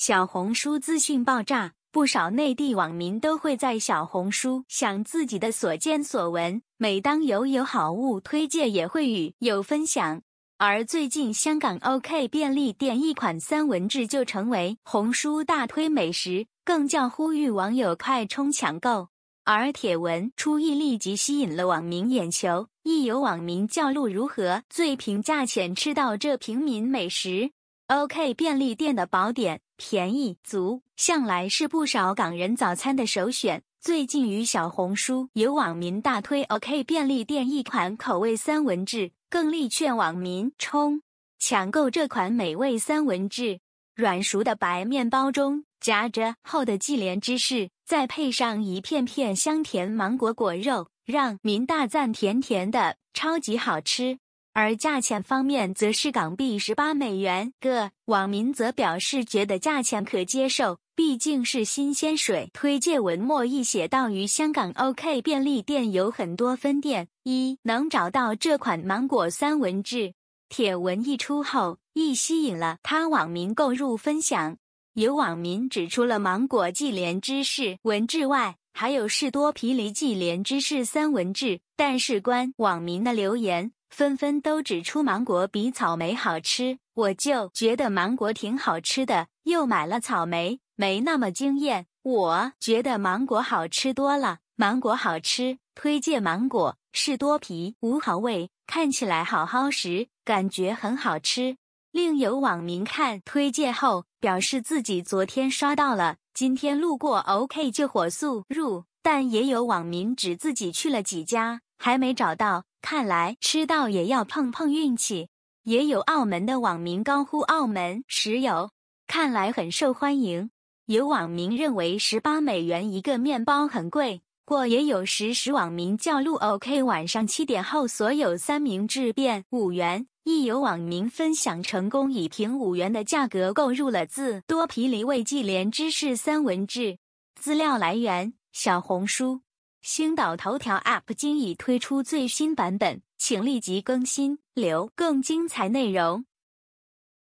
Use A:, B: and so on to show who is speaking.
A: 小红书资讯爆炸，不少内地网民都会在小红书想自己的所见所闻，每当有有好物推荐，也会与有分享。而最近香港 OK 便利店一款三文治就成为红书大推美食，更叫呼吁网友快冲抢购。而帖文出意立即吸引了网民眼球，亦有网民叫路如何最平价钱吃到这平民美食。OK 便利店的宝典，便宜足，向来是不少港人早餐的首选。最近于小红书，有网民大推 OK 便利店一款口味三文治，更力劝网民冲抢购这款美味三文治。软熟的白面包中夹着厚的忌廉芝士，再配上一片片香甜芒果果肉，让民大赞甜甜的，超级好吃。而价钱方面则是港币十八美元个，网民则表示觉得价钱可接受，毕竟是新鲜水。推荐文末亦写到，于香港 OK 便利店有很多分店，一能找到这款芒果三文治。帖文一出后，亦吸引了他网民购入分享。有网民指出了芒果忌廉芝士文治外，还有士多啤梨忌廉芝士三文治。但事关网民的留言。纷纷都指出芒果比草莓好吃，我就觉得芒果挺好吃的，又买了草莓，没那么惊艳。我觉得芒果好吃多了，芒果好吃，推荐芒果，是多皮无好味，看起来好好食，感觉很好吃。另有网民看推荐后表示，自己昨天刷到了，今天路过 OK 就火速入，但也有网民指自己去了几家，还没找到。看来吃到也要碰碰运气，也有澳门的网民高呼“澳门石油”，看来很受欢迎。有网民认为十八美元一个面包很贵，过也有实时网民叫路 OK 晚上七点后所有三明治变五元。亦有网民分享成功以平五元的价格购入了自多皮梨味忌廉芝士三文治。资料来源：小红书。星岛头条 App 今已推出最新版本，请立即更新，留更精彩内容。